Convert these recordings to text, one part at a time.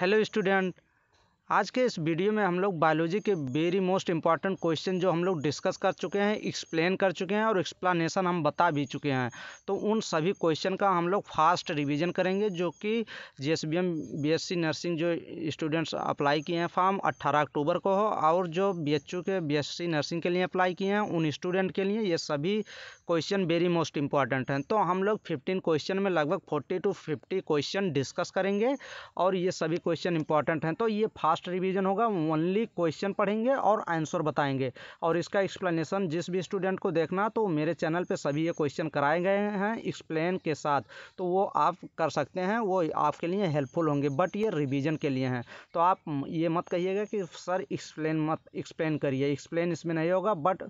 Hello student आज के इस वीडियो में हम लोग बायोलॉजी के वेरी मोस्ट इम्पॉर्टेंट क्वेश्चन जो हम लोग डिस्कस कर चुके हैं एक्सप्लेन कर चुके हैं और एक्सप्लानेशन हम बता भी चुके हैं तो उन सभी क्वेश्चन का हम लोग फास्ट रिवीजन करेंगे जो कि J S B M B S C nursing जो स्टूडेंट्स अप्लाई किए हैं फॉर्म अट्ठारह अक्टूबर को हो और जो बी एच यू के बी एस सी नर्सिंग के लिए अप्लाई किए हैं उन स्टूडेंट के लिए ये सभी क्वेश्चन वेरी मोस्ट इंपॉर्टेंट हैं तो हम लोग फिफ्टीन क्वेश्चन में लगभग forty two fifty question discuss करेंगे और ये सभी क्वेश्चन इंपॉर्टेंट हैं तो ये फास्ट रिवीजन होगा ओनली क्वेश्चन पढ़ेंगे और आंसर बताएंगे और इसका एक्सप्लेनेशन जिस भी स्टूडेंट को देखना तो मेरे चैनल पर सभी ये क्वेश्चन कराए गए हैं एक्सप्लेन के साथ तो वो आप कर सकते हैं वो आपके लिए हेल्पफुल होंगे बट ये रिविज़न के लिए हैं तो आप ये मत कहिएगा कि सर एक्सप्लेन मत एक्सप्लेन करिए एक्सप्लेन इसमें नहीं होगा बट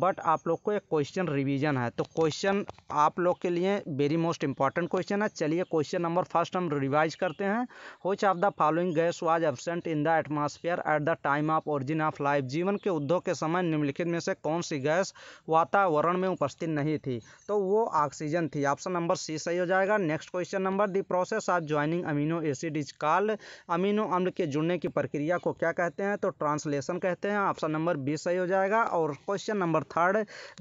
बट आप लोग को एक क्वेश्चन रिवीजन है तो क्वेश्चन आप लोग के लिए वेरी मोस्ट इंपॉर्टेंट क्वेश्चन है चलिए क्वेश्चन नंबर फर्स्ट हम रिवाइज करते हैं which of the following gas was absent in the atmosphere at the time of origin of life जीवन के उद्योग के समय निम्नलिखित में से कौन सी गैस वातावरण में उपस्थित नहीं थी तो वो ऑक्सीजन थी ऑप्शन नंबर सी सही हो जाएगा next question number the process of joining amino acid is called amino अम्ल के जुड़ने की प्रक्रिया को क्या कहते हैं तो ट्रांसलेशन कहते हैं ऑप्शन नंबर बी सही हो जाएगा और question number third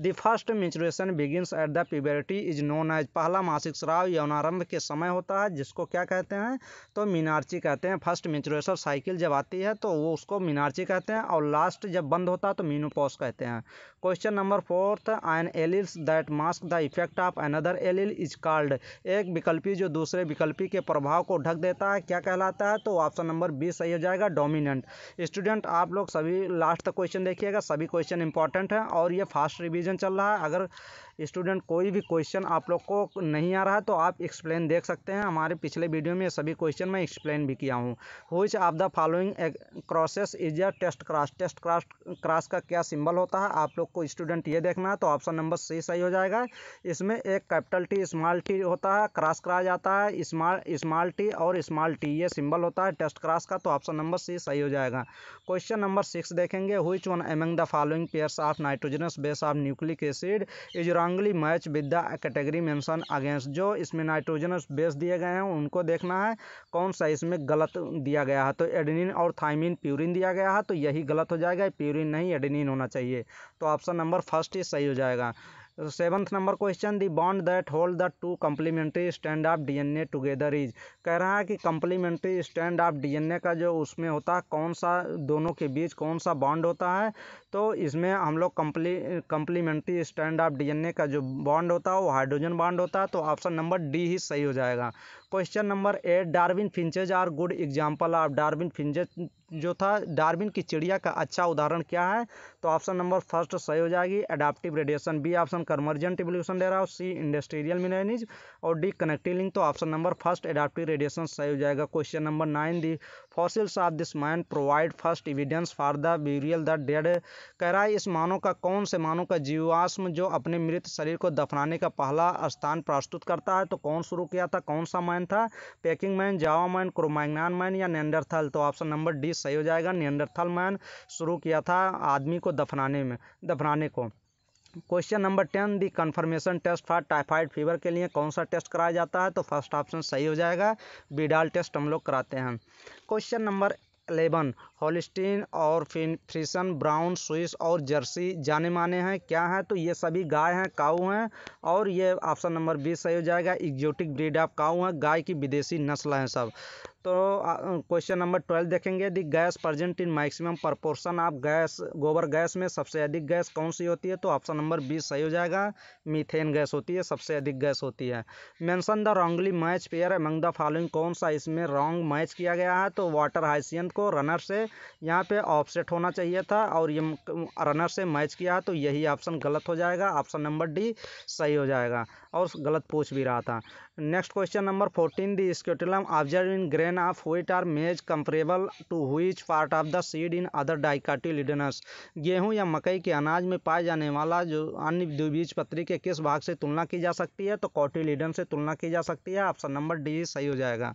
the first maturation begins at the puberty is known as पहला मासिक श्राव यौनारंभ के समय होता है जिसको क्या कहते हैं तो मीनार्ची कहते हैं फर्स्ट मेचुरेशन साइकिल जब आती है तो वो उसको मीनार्ची कहते हैं और लास्ट जब बंद होता है तो मीनोपॉस कहते हैं question number fourth an alleles that mask the effect of another allele is called एक विकल्पी जो दूसरे विकल्पी के प्रभाव को ढक देता है क्या कहलाता है तो ऑप्शन नंबर बी सही हो जाएगा डोमिनेंट स्टूडेंट आप लोग सभी लास्ट तक क्वेश्चन देखिएगा सभी क्वेश्चन इंपॉर्टेंट हैं और और ये फास्ट रिवीजन चल रहा है अगर स्टूडेंट कोई भी क्वेश्चन आप लोग को नहीं आ रहा तो आप एक्सप्लेन देख सकते हैं हमारे पिछले वीडियो में सभी क्वेश्चन मैं एक्सप्लेन भी किया हूँ which of the following crosses is a test cross test cross cross का क्या सिंबल होता है आप लोग को स्टूडेंट ये देखना है तो ऑप्शन नंबर सी सही हो जाएगा इसमें एक कैपिटल टी स्मॉल टी होता है क्रास करा जाता है स्मॉल स्मॉल टी और स्मॉल टी ये सिंबल होता है टेस्ट क्रास का तो ऑप्शन नंबर सी सही हो जाएगा क्वेश्चन नंबर सिक्स देखेंगे which one among the following pairs of nitrogenous base of nucleic acid is strongly match with the category mention against जो इसमें नाइट्रोजनस बेस दिए गए हैं उनको देखना है कौन सा इसमें गलत दिया गया है तो एडिनिन और थाइमिन प्यूरिन दिया गया है तो यही गलत हो जाएगा प्यूरिन नहीं एडिनिन होना चाहिए तो ऑप्शन नंबर फर्स्ट ही सही हो जाएगा seventh number question the bond that hold the two complementary stand of DNA together is कह रहा है कि कम्प्लीमेंट्री स्टैंड ऑफ डीएनए का जो उसमें होता है कौन सा दोनों के बीच कौन सा बॉन्ड होता है तो इसमें हम लोग comple complementary stand of DNA का जो बॉन्ड होता है वो हाइड्रोजन बॉन्ड होता है तो ऑप्शन नंबर डी ही सही हो जाएगा question number eight Darwin finches are good example of Darwin finches जो था डार्विन की चिड़िया का अच्छा उदाहरण क्या है तो ऑप्शन नंबर फर्स्ट सही हो जाएगी adaptive radiation B option convergent evolution दे रहा हो सी इंडस्ट्रियल मिलेनिज और डी कनेक्टिव लिंक तो option number first adaptive radiation सही हो जाएगा question number nine the fossils of this man provide first evidence for the burial the dead कह रहा है इस मानव का कौन से मानव का जीवाश्म जो अपने मृत शरीर को दफनाने का पहला स्थान प्रस्तुत करता है तो कौन शुरू किया था कौन सा मैन था Peking man Java man Cro-Magnon man या नेंडरथल तो ऑप्शन नंबर डी सही हो जाएगा नियंडरथल मैन शुरू किया था आदमी को दफनाने में दफनाने को question number ten the confirmation test for typhoid fever के लिए कौन सा टेस्ट कराया जाता है तो फर्स्ट ऑप्शन सही हो जाएगा बीडाल टेस्ट हम लोग कराते हैं क्वेश्चन नंबर लेबन होलिस्टीन और फिन फ्रिसन ब्राउन स्विस और जर्सी जाने माने हैं क्या हैं तो ये सभी गाय हैं काऊ हैं और ये ऑप्शन नंबर बीस सही हो जाएगा एग्जोटिक ब्रीड ऑफ काऊ हैं गाय की विदेशी नस्ल हैं सब तो क्वेश्चन नंबर ट्वेल्व देखेंगे यदि gas present in maximum proportion of gas गोबर गैस में सबसे अधिक गैस कौन सी होती है तो ऑप्शन नंबर बी सही हो जाएगा मीथेन गैस होती है सबसे अधिक गैस होती है mention the wrongly match pair among the following कौन सा इसमें रॉन्ग मैच किया गया है तो वाटर हाइसियन को रनर से यहाँ पे ऑफसेट होना चाहिए था और ये रनर से मैच किया तो यही ऑप्शन गलत हो जाएगा ऑप्शन नंबर डी सही हो जाएगा और गलत पूछ भी रहा था next question number fourteen the scutellum observe in grain of wheat or maize comparable to which part of the seed in other dicotyledons गेहूं या मकई के अनाज में पाए जाने वाला जो अन्य द्विबीज पत्री के किस भाग से तुलना की जा सकती है तो कॉटिलिडन से तुलना की जा सकती है ऑप्शन नंबर डी सही हो जाएगा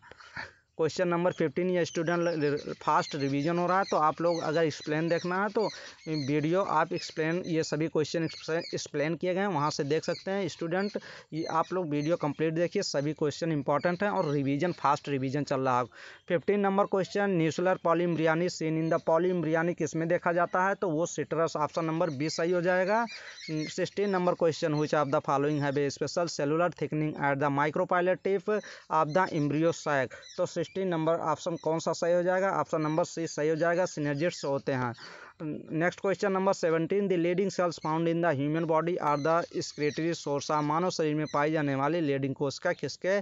क्वेश्चन नंबर फिफ्टीन ये स्टूडेंट फास्ट रिवीजन हो रहा है तो आप लोग अगर एक्सप्लेन देखना है तो वीडियो आप एक्सप्लेन ये सभी क्वेश्चन एक्सप्लेन किए गए हैं वहाँ से देख सकते हैं स्टूडेंट ये आप लोग वीडियो कंप्लीट देखिए सभी क्वेश्चन इंपॉर्टेंट हैं और रिवीजन फास्ट रिवीजन चल रहा है fifteen number question nucellar embryony seen in the किस किसमें देखा जाता है तो वो सिट्रस ऑप्शन नंबर बीस सही हो जाएगा sixteen number question which of the following है special cellular thickening at the micropylar of the embryo sac तो सिक्सटीन नंबर ऑप्शन कौन सा सही हो जाएगा ऑप्शन नंबर सी सही हो जाएगा सिनर्जिट्स होते हैं next question number seventeen the Leydig cells found in the human body are the secretory source मानव शरीर में पाई जाने वाली लेडिंग कोशिका किसके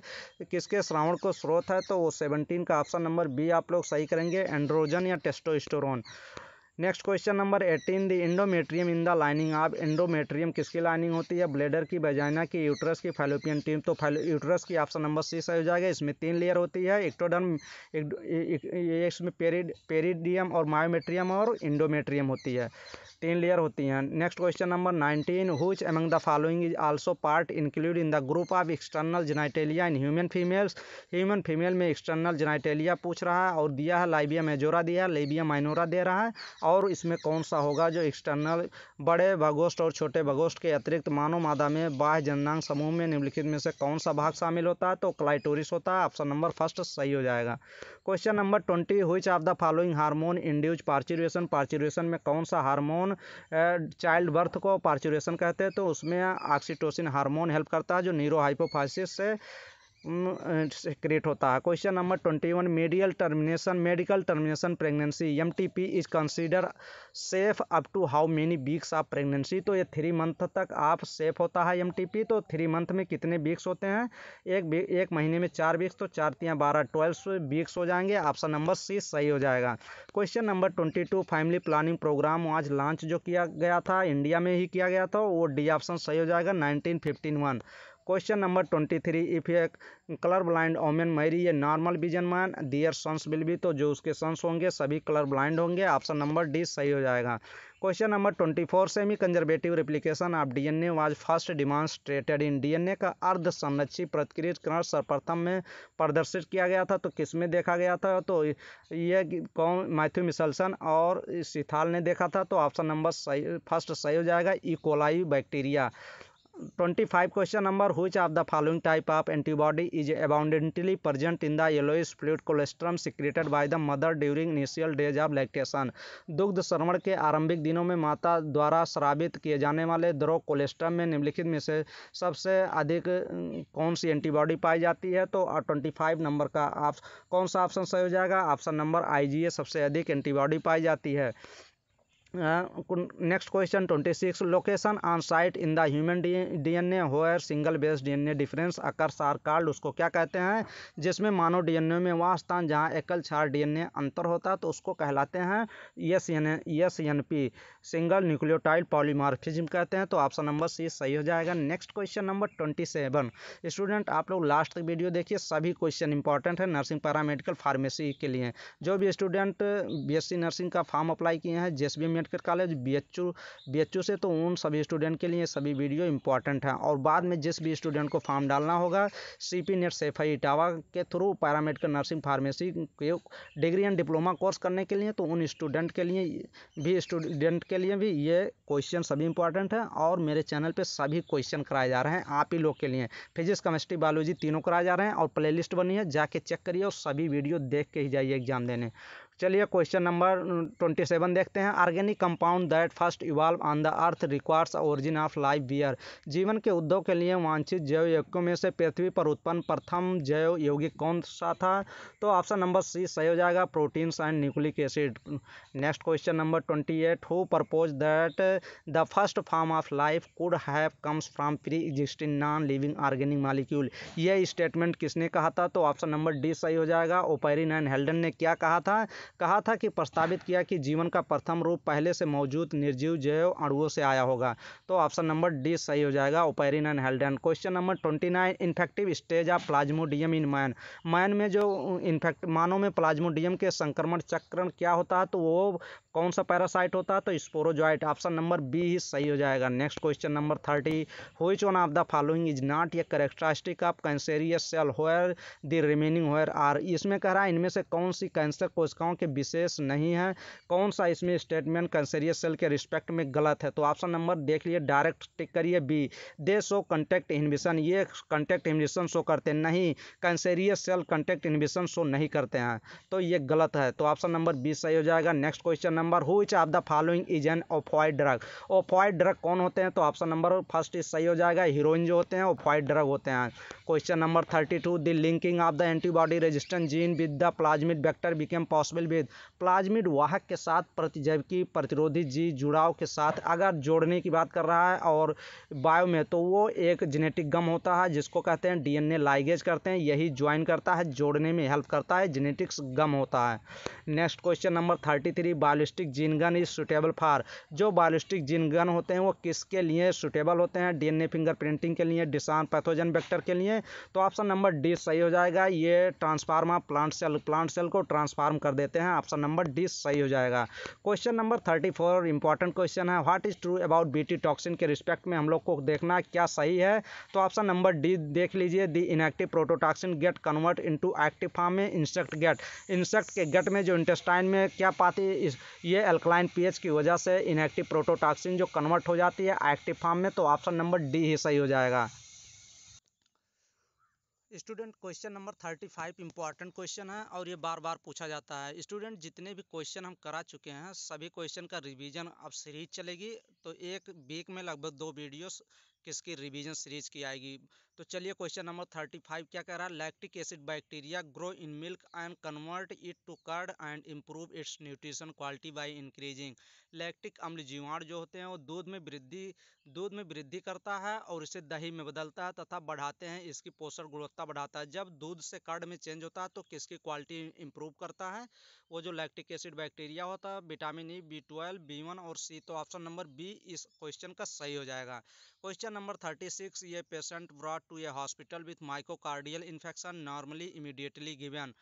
किसके श्रावण को स्रोत है तो वो सेवनटीन का ऑप्शन नंबर बी आप लोग सही करेंगे एंड्रोजन या testosterone next question number eighteen the endometrium in the lining आप इंडोमेट्रियम किसकी लाइनिंग होती है ब्लेडर की बजाइना की यूट्रस की फैलोपियन ट्यूब तो यूट्रस की ऑप्शन नंबर सी सही हो जाएगा इसमें तीन लेयर होती है एक्टोडर्म एक, एक, एक, इसमें पेरिड पेरिडियम और मायोमेट्रियम और इंडोमेट्रियम होती है तीन लेयर होती हैं next question number nineteen which among the following is also part include in the group of external genitalia in human females human female में एक्सटर्नल जेनाइटेलिया पूछ रहा है और दिया है लाइबिया मेजोरा दिया है लेबिया माइनोरा दे रहा है और इसमें कौन सा होगा जो एक्सटर्नल बड़े भगोष्ठ और छोटे भगोष्ठ के अतिरिक्त मानव मादा में बाह्य जननांग समूह में निम्नलिखित में से कौन सा भाग शामिल होता है तो क्लाइटोरिस होता है ऑप्शन नंबर फर्स्ट सही हो जाएगा question number twenty which of the following hormone induces parturition parturition में कौन सा हार्मोन चाइल्ड बर्थ को पार्चुरेशन कहते हैं तो उसमें ऑक्सीटोसिन हार्मोन हेल्प करता है जो न्यूरोहाइपोफाइसिस से क्रिएट होता है question number twenty one medial termination medical termination pregnancy M T P is consider safe up to how many weeks of pregnancy तो ये थ्री मंथ तक आप सेफ होता है एम टी पी तो थ्री मंथ में कितने वीक्स होते हैं एक एक महीने में चार वीक्स तो चार तियाँ बारह ट्वेल्व वीक्स हो जाएंगे ऑप्शन नंबर सी सही हो जाएगा question number twenty two family planning programme आज लॉन्च जो किया गया था इंडिया में ही किया गया था वो डी ऑप्शन सही हो जाएगा nineteen fifteen one question number twenty three if a colour blind woman marry ये normal vision man their sons will भी तो जो उसके सन्स होंगे सभी कलर ब्लाइंड होंगे ऑप्शन नंबर डी सही हो जाएगा question number twenty four semi conservative replication of DNA was first demonstrated in DNA का अर्ध प्रतिक्रिय प्रतिक्रियाकरण सर्वप्रथम में प्रदर्शित किया गया था तो किस में देखा गया था तो ये कौन मैथ्यू मिसलसन और सिथाल ने देखा था तो ऑप्शन नंबर सही फर्स्ट सही हो जाएगा E coli e. Bacteria twenty five question number which of the following type of antibody is abundantly present in the yellowish fluid colostrum secreted by the mother during initial days of lactation दुग्ध श्रवण के आरंभिक दिनों में माता द्वारा श्रावित किए जाने वाले द्रोह कोलेस्ट्रम में निम्नलिखित में से सबसे अधिक कौन सी एंटीबॉडी पाई जाती है तो ट्वेंटी फाइव नंबर का आप कौन सा ऑप्शन सही हो जाएगा ऑप्शन नंबर आई जी ए सबसे अधिक एंटीबॉडी पाई जाती है next question twenty six location on site in the human D N A single base D N A difference occur सार कार्ड उसको क्या कहते हैं जिसमें मानव डी एन ए में वह स्थान जहाँ एकल छार डी एन ए अंतर होता है तो उसको कहलाते हैं S N S N P single nucleotide polymorphism कहते हैं तो ऑप्शन नंबर सी सही हो जाएगा next question number twenty seven student आप लोग लास्ट तक वीडियो देखिए सभी क्वेश्चन इंपॉर्टेंट है नर्सिंग पैरामेडिकल फार्मेसी के लिए जो भी student B S C nursing का फॉर्म अप्लाई किए हैं जिस भी Ambedkar college B H B H से तो उन सभी स्टूडेंट के लिए सभी वीडियो इंपॉर्टेंट हैं और बाद में जिस भी स्टूडेंट को फॉर्म डालना होगा C P NET Saifai Etawah के थ्रू पैरामेडिकल नर्सिंग फार्मेसी के डिग्री एंड डिप्लोमा कोर्स करने के लिए तो उन स्टूडेंट के लिए भी स्टूडेंट के लिए भी ये क्वेश्चन सभी इंपॉर्टेंट हैं और मेरे चैनल पर सभी क्वेश्चन कराए जा रहे हैं आप ही लोग के लिए फिजिक्स केमिस्ट्री बायोलॉजी तीनों कराए जा रहे हैं और प्ले बनी है जाके चेक करिए और सभी वीडियो देख के ही जाइए एग्जाम देने चलिए क्वेश्चन नंबर ट्वेंटी सेवन देखते हैं organic compound that first evolve on the earth requires origin of life बियर जीवन के उद्योग के लिए वांछित जैव यौगिकों में से पृथ्वी पर उत्पन्न प्रथम जैव यौगिक कौन सा था तो ऑप्शन नंबर सी सही हो जाएगा proteins and nucleic acid next question number twenty eight who propose that the first form of life could have comes from pre existing non living organic molecule यह स्टेटमेंट किसने कहा था तो option number D सही हो जाएगा Oparin and हेल्डन ने क्या कहा था कहा था कि प्रस्तावित किया कि जीवन का प्रथम रूप पहले से मौजूद निर्जीव जैव अणुओं से आया होगा तो ऑप्शन नंबर डी सही हो जाएगा Oparin and Haldane question number twenty nine infective stage of Plasmodium in man man में जो इन्फेक्ट मानव में प्लाज्मोडियम के संक्रमण चक्रण क्या होता है तो वो कौन सा पैरासाइट होता है तो स्पोरोजॉइट ऑप्शन नंबर बी ही सही हो जाएगा next question number thirty which one of the following is not a characteristic of cancerous cell whereas the remaining whereas are इसमें कह रहा है इनमें से कौन सी कैंसर कोशिकाओं के विशेष नहीं है कौन सा इसमें स्टेटमेंट कैंसेरियस सेल के रिस्पेक्ट में गलत है तो ऑप्शन नंबर देख लिए डायरेक्ट टिक करिए B they show contact inhibition ये कंटेक्ट इनविशन शो करते नहीं cancerous cell contact inhibition show नहीं करते हैं तो ये गलत है तो ऑप्शन नंबर बी सही हो जाएगा next question number number which of the following is an opioid drug opioid drug कौन होते हैं तो ऑप्शन नंबर फर्स्ट इज सही हो जाएगा हीरोइन जो होते हैं ओफॉइड ड्रग होते हैं question number thirty two the linking of the antibody resistant gene with the plasmid vector became possible with plasmid वाहक के साथ प्रतिजैविकी प्रतिरोधी जी जुड़ाव के साथ अगर जोड़ने की बात कर रहा है और बायो में तो वो एक जेनेटिक गम होता है जिसको कहते हैं डीएनए लाइगेज करते हैं यही ज्वाइन करता है जोड़ने में हेल्प करता है जेनेटिक्स गम होता है next question number thirty three biolist biolistic gene gun is suitable for जो बायोलिस्टिक जिनगन गन होते हैं वो किसके लिए सुटेबल होते हैं डीएनए एन के लिए डिसान पैथोजन वेक्टर के लिए तो ऑप्शन नंबर डी सही हो जाएगा ये transform plant cell plant cell को ट्रांसफार्म कर देते हैं ऑप्शन नंबर डी सही हो जाएगा question number thirty four important question है what is true about Bt toxin के रिस्पेक्ट में हम लोग को देखना क्या सही है तो ऑप्शन नंबर डी देख लीजिए the inactive prototoxin get convert into active form में इंसेक्ट गेट इंसेक्ट के गेट में जो इंटेस्टाइन में क्या पाती ये अल्कलाइन पीएच की वजह से इनएक्टिव प्रोटोटॉक्सिन जो कन्वर्ट हो जाती है एक्टिव फॉर्म में तो ऑप्शन नंबर डी ही सही हो जाएगा student question number thirty five important question है और ये बार बार पूछा जाता है स्टूडेंट जितने भी क्वेश्चन हम करा चुके हैं सभी क्वेश्चन का रिवीजन अब सीरीज चलेगी तो एक वीक में लगभग दो वीडियोस किसकी रिवीजन सीरीज की आएगी तो चलिए क्वेश्चन नंबर थर्टी फाइव क्या कह रहा है lactic acid bacteria grow in milk and convert it to curd and improve its nutrition quality by increasing lactic अम्ल जीवाणु जो होते हैं वो दूध में वृद्धि दूध में वृद्धि करता है और इसे दही में बदलता है तथा बढ़ाते हैं इसकी पोषण गुणवत्ता बढ़ाता है जब दूध से कर्ड में चेंज होता है तो किसकी क्वालिटी इंप्रूव करता है वो जो लैक्टिक एसिड बैक्टीरिया होता है vitamin E B twelve B one और सी तो ऑप्शन नंबर बी इस क्वेश्चन का सही हो जाएगा क्वेश्चन नंबर थर्टी सिक्स ये patient brought to a hospital with myocardial infection normally immediately given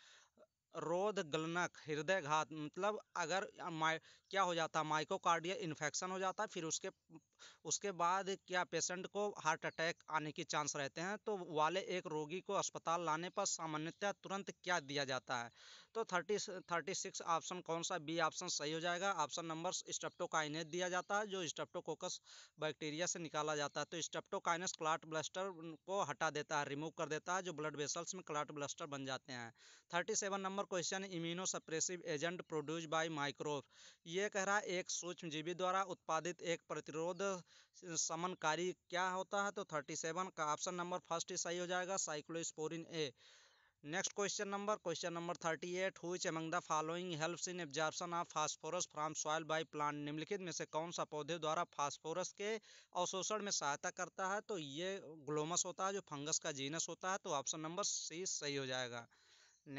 रोध गलनक हृदय घात मतलब अगर क्या हो जाता है माइकोकार्डियल इन्फेक्शन हो जाता है फिर उसके उसके बाद क्या पेशेंट को हार्ट अटैक आने के चांस रहते हैं तो वाले एक रोगी को अस्पताल लाने पर सामान्यतः तुरंत क्या दिया जाता है तो थर्टी थर्टी सिक्स ऑप्शन कौन सा बी ऑप्शन सही हो जाएगा ऑप्शन नंबर स्टेप्टोकाइनेस दिया जाता है जो स्टेप्टोकोकस बैक्टीरिया से निकाला जाता है तो स्टेप्टोकाइनेस क्लाट ब्लस्टर को हटा देता है रिमूव कर देता है जो ब्लड वेसल्स में क्लाट ब्लस्टर बन जाते हैं thirty seven number question immunosuppressive agent produce by microbe ये कह रहा है एक सूक्ष्मजीवी द्वारा उत्पादित एक प्रतिरोध समनकारी क्या होता है तो थर्टी सेवन का ऑप्शन नंबर फर्स्ट ही सही हो जाएगा cyclosporin A next question number question number thirty eight which among the following helps in absorption of phosphorus from soil by plant निम्नलिखित में से कौन सा पौधे द्वारा फास्फोरस के अवशोषण में सहायता करता है तो ये ग्लोमस होता है जो फंगस का जीनस होता है तो ऑप्शन नंबर सी सही हो जाएगा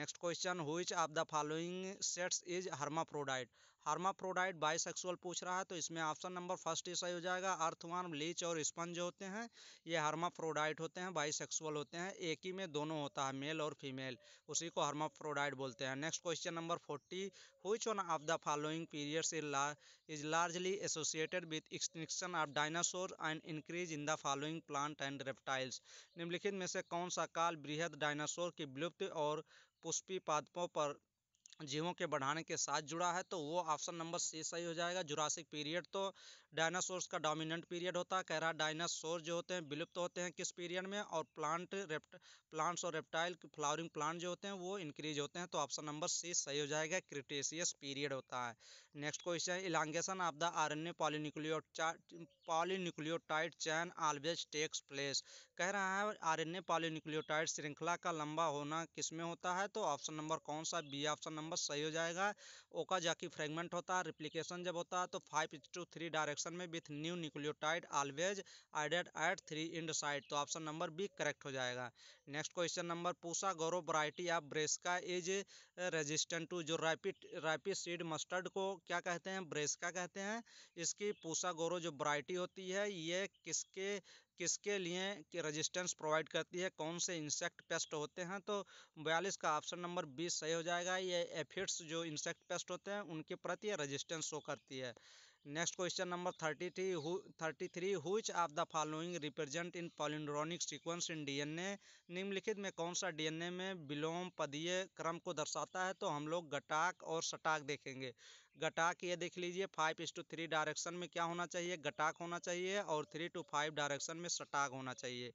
next question which of the following sets is hermaphrodite hermaphrodite bisexual पूछ रहा है तो इसमें ऑप्शन नंबर फर्स्ट ही सही हो जाएगा अर्थवान लीच और स्पंज होते हैं ये हर्माफ्रोडाइट होते हैं बाइसेक्सुअल होते हैं एक ही में दोनों होता है मेल और फीमेल उसी को हर्माफ्रोडाइट बोलते हैं next question number forty which one of the following periods is largely associated with extinction of dinosaur and increase in the following plant and reptiles निम्नलिखित में से कौन सा काल बृहद डायनासोर की विलुप्त और पुष्पी पादपों पर जीवों के बढ़ाने के साथ जुड़ा है तो वो ऑप्शन नंबर सी सही हो जाएगा जुरासिक पीरियड तो डायनासोर्स का डोमिनेंट पीरियड होता है कह रहा डायनासोर जो होते हैं विलुप्त होते हैं किस पीरियड में और प्लांट रेप्ट प्लांट्स और रेप्टाइल फ्लावरिंग प्लांट जो होते हैं वो इंक्रीज होते हैं तो ऑप्शन नंबर सी सही हो जाएगा क्रिटेशियस पीरियड होता है next question elongation of the R N A polynucleotide chain always takes place कह रहा है आर एन ए पॉलीन्यूक्लियोटाइड श्रृंखला का लंबा होना किसमें होता है तो ऑप्शन नंबर कौन सा बी ऑप्शन नंबर नंबर सही हो जाएगा ओका जाकी फ्रेगमेंट होता है रिप्लीकेशन जब होता है तो फाइव टू थ्री डायरेक्शन में with new nucleotide always added at three end side तो ऑप्शन नंबर बी करेक्ट हो जाएगा next question number Pusa Gaurav variety of Brassica is resistant to जो रैपिड रैपिड सीड मस्टर्ड को क्या कहते हैं ब्रेस्का कहते हैं इसकी पूसा गौरव जो वराइटी होती है ये किसके किसके लिए कि रजिस्टेंस प्रोवाइड करती है कौन से इंसेक्ट पेस्ट होते हैं तो बयालीस का ऑप्शन नंबर बीस सही हो जाएगा ये एफिड्स जो इंसेक्ट पेस्ट होते हैं उनके प्रति रजिस्टेंस शो करती है next question number thirty three thirty three which of the following represent in palindromic sequence in DNA निम्नलिखित में कौन सा डीएनए में विलोम पदीय क्रम को दर्शाता है तो हम लोग गटाक और सटाक देखेंगे गटाक ये देख लीजिए फाइव इस टू थ्री डायरेक्शन में क्या होना चाहिए गटाक होना चाहिए और थ्री टू फाइव डायरेक्शन में सटाक होना चाहिए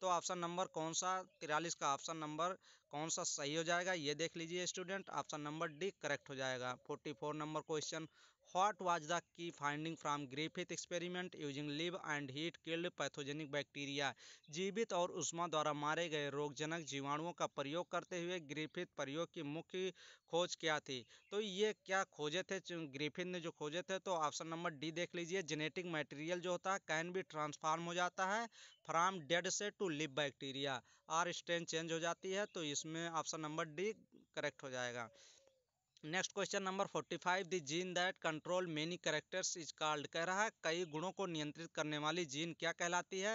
तो ऑप्शन नंबर कौन सा तिरालीस का ऑप्शन नंबर कौन सा सही हो जाएगा ये देख लीजिए student option number D correct हो जाएगा forty four number question what was the key finding from Griffith experiment using live and heat killed pathogenic bacteria जीवित और उष्मा द्वारा मारे गए रोगजनक जीवाणुओं का प्रयोग करते हुए ग्रेफिथ प्रयोग की मुख्य खोज क्या थी तो ये क्या खोजे थे ग्रेफिथ ने जो खोजे थे तो ऑप्शन नंबर डी देख लीजिए जेनेटिक मटेरियल जो होता है कैन भी ट्रांसफार्म हो जाता है फ्राम डेड से to live bacteria are strain change हो जाती है तो इसमें ऑप्शन नंबर डी करेक्ट हो जाएगा next question number forty five the gene that control many characters is called कह रहा है कई गुणों को नियंत्रित करने वाली जीन क्या कहलाती है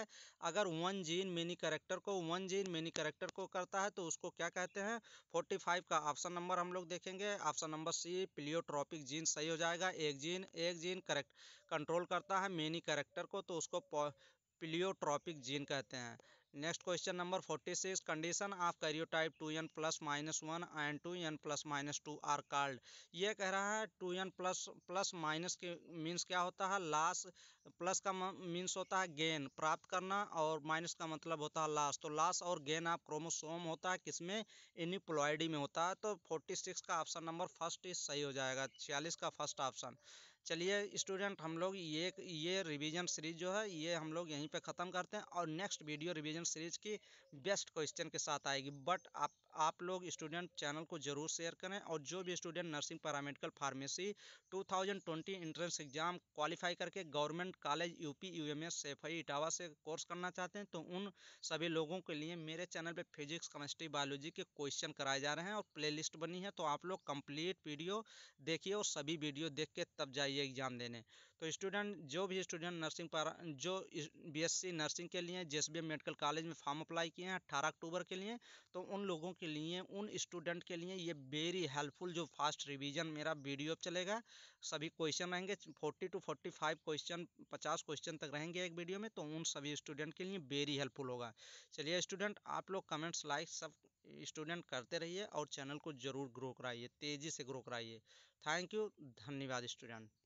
अगर वन जीन मेनी करेक्टर को वन जीन मेनी करेक्टर को करता है तो उसको क्या कहते हैं फोर्टी फाइव का ऑप्शन नंबर हम लोग देखेंगे option number C pleiotropic gene सही हो जाएगा एक जीन एक जीन करेक्ट कंट्रोल करता है मेनी करेक्टर को तो उसको प्लियोट्रॉपिक जीन कहते हैं next question number forty six condition of karyotype two n plus minus one and two n plus minus two are called ये कह रहा है two n plus plus minus के मीन्स क्या होता है लास्ट प्लस का मीन्स होता है गेन प्राप्त करना और माइनस का मतलब होता है लास्ट तो लास्ट और गेन आप क्रोमोसोम होता है किसमें इनिप्लॉयडी में होता है तो फोर्टी सिक्स का ऑप्शन नंबर फर्स्ट इज सही हो जाएगा छियालीस का फर्स्ट ऑप्शन चलिए स्टूडेंट हम लोग ये ये रिवीजन सीरीज जो है ये हम लोग यहीं पे ख़त्म करते हैं और नेक्स्ट वीडियो रिवीजन सीरीज की बेस्ट क्वेश्चन के साथ आएगी बट आप आप लोग स्टूडेंट चैनल को जरूर शेयर करें और जो भी student nursing paramedical pharmacy 2020 entrance exam qualify करके government college UP UMS Saifai Etawah से कोर्स करना चाहते हैं तो उन सभी लोगों के लिए मेरे चैनल पर फिजिक्स केमिस्ट्री बायोलॉजी के क्वेश्चन कराए जा रहे हैं और प्ले बनी है तो आप लोग कंप्लीट वीडियो देखिए और सभी वीडियो देख के तब जाइए एग्जाम देने तो स्टूडेंट जो भी स्टूडेंट नर्सिंग पर जो बीएससी नर्सिंग के लिए जेएसबीएम मेडिकल कॉलेज में फॉर्म अप्लाई किए हैं अट्ठारह अक्टूबर के लिए तो उन लोगों के लिए उन स्टूडेंट के लिए ये वेरी हेल्पफुल जो फास्ट रिवीजन मेरा वीडियो चलेगा सभी क्वेश्चन रहेंगे forty two forty five question पचास क्वेश्चन तक रहेंगे एक वीडियो में तो उन सभी स्टूडेंट के लिए वेरी हेल्पफुल होगा चलिए स्टूडेंट आप लोग कमेंट्स लाइक सब स्टूडेंट करते रहिए और चैनल को ज़रूर ग्रो कराइए तेज़ी से ग्रो कराइए थैंक यू धन्यवाद स्टूडेंट